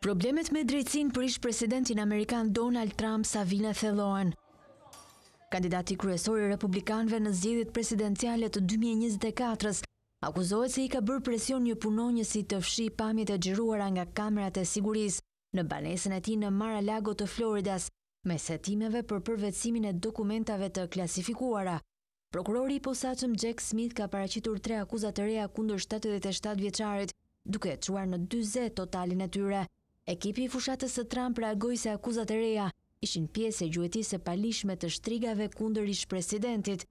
Problemet me drejtsin për ish presidentin Amerikan Donald Trump sa vina thellohen. Kandidati kryesori republikanve në zjedit presidencialet të 2024 akuzohet se i ka bërë presion një punonjësi të fshi pamjet e gjiruara nga kamerat e siguris në banesën e ti në Mara Lago të Floridas me setimeve për përvecimin e dokumentave të klasifikuara. Prokurori i posaqëm Jack Smith ka paracitur tre akuzat e reja kundur 77 vjeqarit duke e quar në 20 totalin e tyre. Ekipi i fushatës të Trump reagoj se akuzat e reja ishin pjesë e gjuetisë e palishme të shtrigave kunder ish presidentit.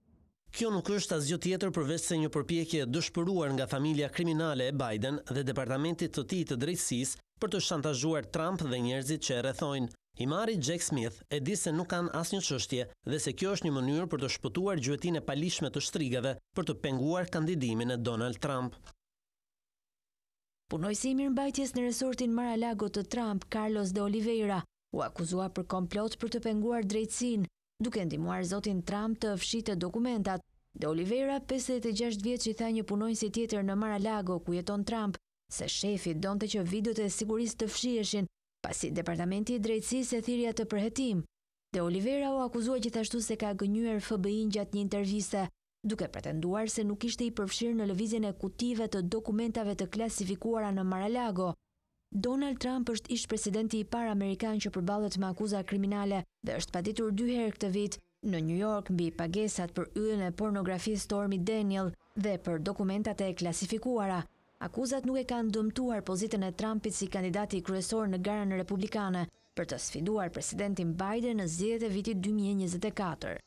Kjo nuk është asgjë tjetër përvesë se një përpjekje dëshpëruar nga familia kriminale e Biden dhe departamentit të ti të drejtsis për të shantazhuar Trump dhe njerëzit që e rethojnë. I mari Jack Smith e di se nuk kanë asnjë një qështje dhe se kjo është një mënyrë për të shpëtuar gjuetin e palishme të shtrigave për të penguar kandidimin e Donald Trump. Punoj si mirë mbajtjes në resortin Mara Lago të Trump, Carlos de Oliveira, u akuzua për komplot për të penguar drejtsin, duke ndimuar zotin Trump të fshite dokumentat. De Oliveira, 56 vjetë që i tha një punojnë si tjetër në Mara Lago, ku jeton Trump, se shefi donte që videot e sigurisë të fshieshin, pasi Departamenti i Drejtsis e thirja të përhetim. De Oliveira u akuzua gjithashtu se ka gënyër FBI në gjatë një interviste, duke pretenduar se nuk ishte i përfshirë në levizjen e kutive të dokumentave të klasifikuara në Mar-a-Lago. Donald Trump është ish presidenti i par Amerikan që përbalet me akuza kriminale dhe është patitur dy herë këtë vit në New York mbi pagesat për yën e pornografi Stormy Daniel dhe për dokumentate e klasifikuara. Akuzat nuk e kanë dëmtuar pozitën e Trumpit si kandidati i kryesor në garën republikane për të sfiduar presidentin Biden në zjetë e vitit 2024.